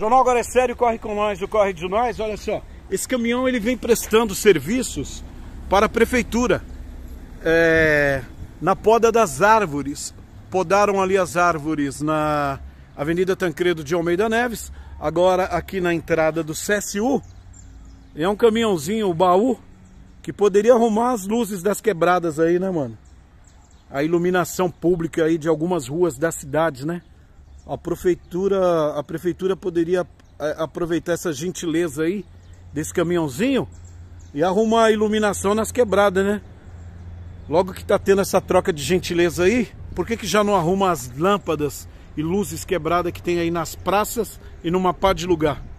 Jornal Agora é Sério, corre com nós, o corre de nós. Olha só, esse caminhão ele vem prestando serviços para a prefeitura. É, na poda das árvores, podaram ali as árvores na Avenida Tancredo de Almeida Neves, agora aqui na entrada do CSU. É um caminhãozinho, o baú, que poderia arrumar as luzes das quebradas aí, né, mano? A iluminação pública aí de algumas ruas da cidade, né? a prefeitura, a prefeitura poderia é, aproveitar essa gentileza aí desse caminhãozinho e arrumar a iluminação nas quebradas, né? Logo que tá tendo essa troca de gentileza aí, por que que já não arruma as lâmpadas e luzes quebradas que tem aí nas praças e numa pá de lugar?